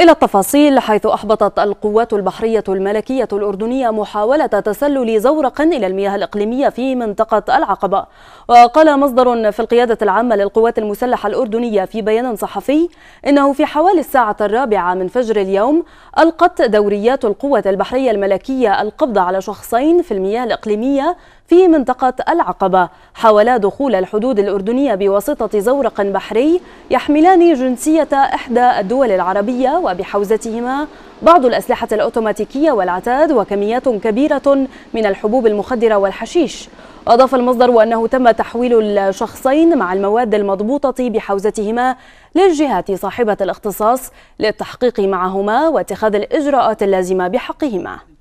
إلى التفاصيل حيث أحبطت القوات البحرية الملكية الأردنية محاولة تسلل زورق إلى المياه الإقليمية في منطقة العقبة وقال مصدر في القيادة العامة للقوات المسلحة الأردنية في بيان صحفي إنه في حوالي الساعة الرابعة من فجر اليوم ألقت دوريات القوة البحرية الملكية القبض على شخصين في المياه الإقليمية في منطقة العقبة حاولا دخول الحدود الأردنية بواسطة زورق بحري يحملان جنسية إحدى الدول العربية وبحوزتهما بعض الأسلحة الأوتوماتيكية والعتاد وكميات كبيرة من الحبوب المخدرة والحشيش أضاف المصدر أنه تم تحويل الشخصين مع المواد المضبوطة بحوزتهما للجهات صاحبة الاختصاص للتحقيق معهما واتخاذ الإجراءات اللازمة بحقهما